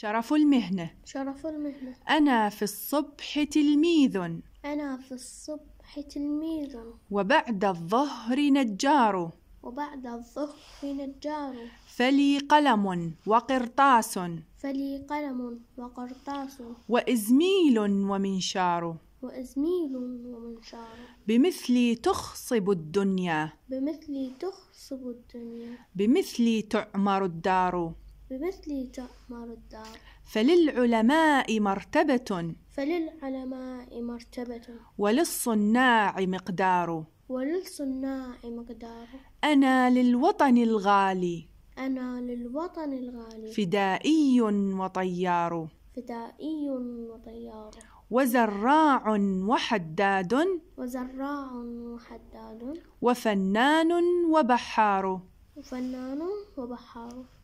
شرف المهنة شرف المهنة أنا في الصبح تلميذ أنا في الصبح تلميذ وبعد الظهر نجار وبعد الظهر نجار فلي قلم وقرطاس فلي قلم وقرطاس وإزميل ومنشار وإزميل ومنشار بمثلي تخصب الدنيا بمثلي تخصب الدنيا بمثلي تعمر الدار فللعلماء مرتبة فللعلماء مرتبة وللصناع مقدار وللصناع مقدار أنا للوطن الغالي أنا للوطن الغالي فدائي وطيار فدائي وطيار وزراع وحداد وزراع وحداد وفنان وبحار وفنان وبحار